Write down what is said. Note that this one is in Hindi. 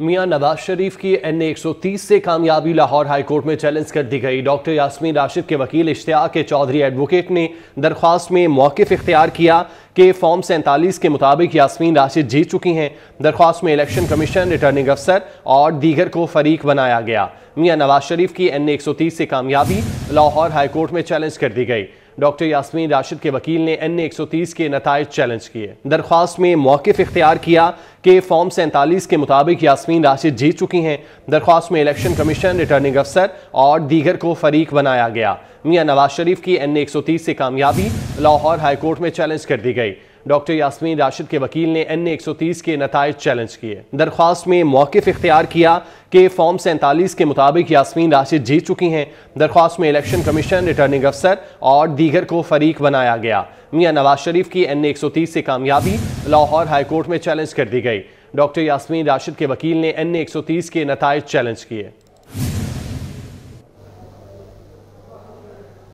मियां नवाज शरीफ की एन ए एक सौ तीस से कामयाबी लाहौर हाई कोर्ट में चैलेंज कर दी गई डॉक्टर यासमीन राशिद के वकील इश्तिया के चौधरी एडवोकेट ने दरख्वास्त में मौकफ़ इख्तियार किया कि फॉर्म सैंतालीस के मुताबिक यासमीन राशिद जीत चुकी हैं दरख्वास्त में इलेक्शन कमीशन रिटर्निंग अफसर और दीगर को फरीक बनाया गया मियाँ नवाज शरीफ की एन ए एक सौ तीस से कामयाबी लाहौर हाईकोर्ट में चैलेंज कर दी गई डॉक्टर यासमीन राशिद के वकील ने एन ए के नतज चैलेंज किए दरख्वास्त में मौकफ इख्तियार किया कि फॉर्म सैंतालीस के मुताबिक यासमीन राशिद जीत चुकी हैं दरख्वास्त में इलेक्शन कमीशन रिटर्निंग अफसर और दीगर को फरीक बनाया गया मियाँ नवाज शरीफ की एन ए एक सौ तीस से कामयाबी लाहौर हाईकोर्ट में चैलेंज कर दी गई डॉक्टर यासमीन राशिद के वकील ने एन ए के नतज चैलेंज किए दरख्वास्त में मौकफ़ इख्तियार किया कि फॉर्म सैंतालीस के मुताबिक यासमीन राशिद जीत चुकी हैं दरख्वास्त में इलेक्शन कमीशन रिटर्निंग अफसर और दीगर को फरीक बनाया गया मियाँ नवाज शरीफ की एन ए एक सौ तीस से कामयाबी लाहौर हाईकोर्ट में चैलेंज कर दी गई डॉक्टर यासमीन राशिद के वकील ने एन ए एक सौ तीस के नतज चैलेंज किए